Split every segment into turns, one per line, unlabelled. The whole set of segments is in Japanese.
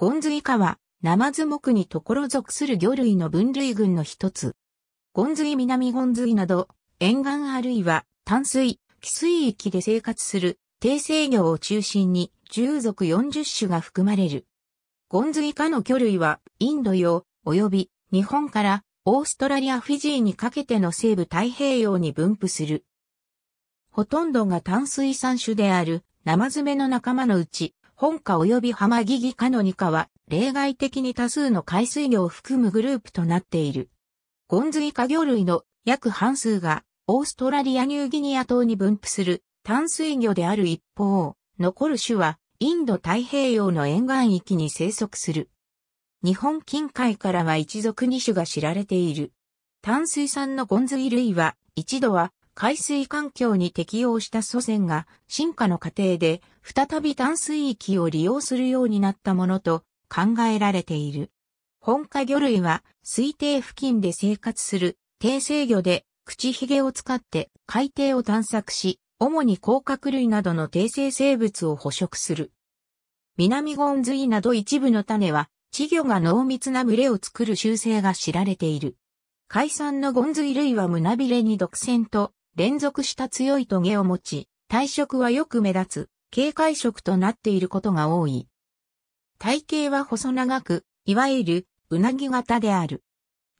ゴンズイカは、ナマズ目にところ属する魚類の分類群の一つ。ゴンズイ南ゴンズイなど、沿岸あるいは淡水、寄水域で生活する低生魚を中心に1属40種が含まれる。ゴンズイカの魚類はインド洋及び日本からオーストラリアフィジーにかけての西部太平洋に分布する。ほとんどが淡水産種であるナマズメの仲間のうち本家及び浜木木カノニカは、例外的に多数の海水魚を含むグループとなっている。ゴンズイカ魚類の約半数が、オーストラリアニューギニア島に分布する淡水魚である一方、残る種は、インド太平洋の沿岸域に生息する。日本近海からは一族二種が知られている。淡水産のゴンズイ類は、一度は海水環境に適応した祖先が進化の過程で再び淡水域を利用するようになったものと考えられている。本科魚類は水底付近で生活する低生魚で口ひげを使って海底を探索し、主に甲殻類などの低生生物を捕食する。南ゴンズイなど一部の種は稚魚が濃密な群れを作る習性が知られている。海産のゴンズイ類は胸びれに毒腺と連続した強い棘を持ち、体色はよく目立つ、警戒色となっていることが多い。体型は細長く、いわゆる、うなぎ型である。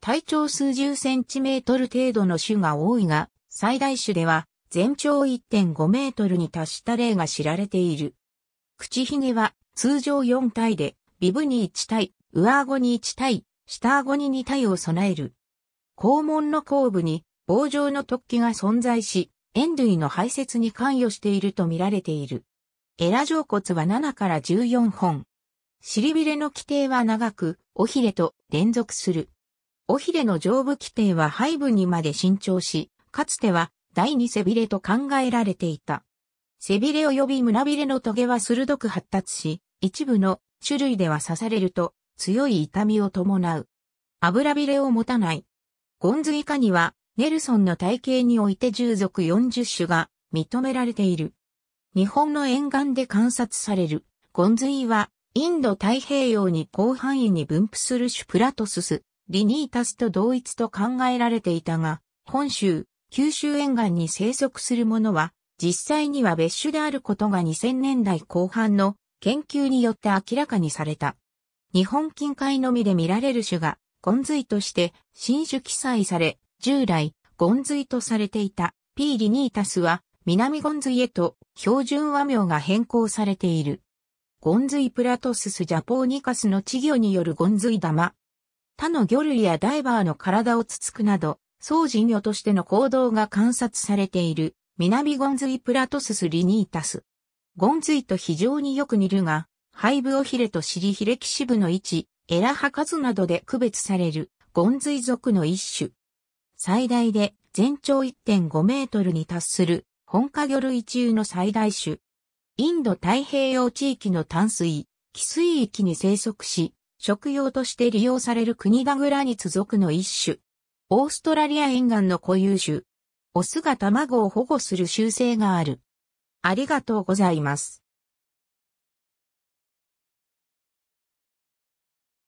体長数十センチメートル程度の種が多いが、最大種では全長1.5メートルに達した例が知られている。口ひげは通常4体で、ビブに1体、上顎に1体、下顎に2体を備える。肛門の後部に棒状の突起が存在し、塩類の排泄に関与していると見られている。エラ上骨は7から14本。尻びれの規定は長く、尾ひれと連続する。尾ひれの上部規定は背部にまで伸長し、かつては第二背びれと考えられていた。背びれ及び胸びれの棘は鋭く発達し、一部の種類では刺されると強い痛みを伴う。油びれを持たない。ゴンズイカにはネルソンの体系において従属40種が認められている。日本の沿岸で観察されるゴンズイはインド太平洋に広範囲に分布する種プラトスス、リニータスと同一と考えられていたが、本州、九州沿岸に生息するものは実際には別種であることが2000年代後半の研究によって明らかにされた。日本近海のみで見られる種が、ゴンズイとして新種記載され、従来、ゴンズイとされていた P リニータスは南ゴンズイへと標準和名が変更されている。ゴンズイプラトススジャポーニカスの稚魚によるゴンズイ玉。他の魚類やダイバーの体をつつくなど、総人魚としての行動が観察されている、南ゴンズイプラトススリニータス。ゴンズイと非常によく似るが、背部尾ヒレと尻ヒレキシ部の位置、エラハ数などで区別される、ゴンズイ属の一種。最大で全長1.5メートルに達する本家魚類中の最大種。インド太平洋地域の淡水、汽水域に生息し、食用として利用されるクニダグラに続くの一種。オーストラリア沿岸の固有種。オスが卵を保護する習性がある。ありがとうございます。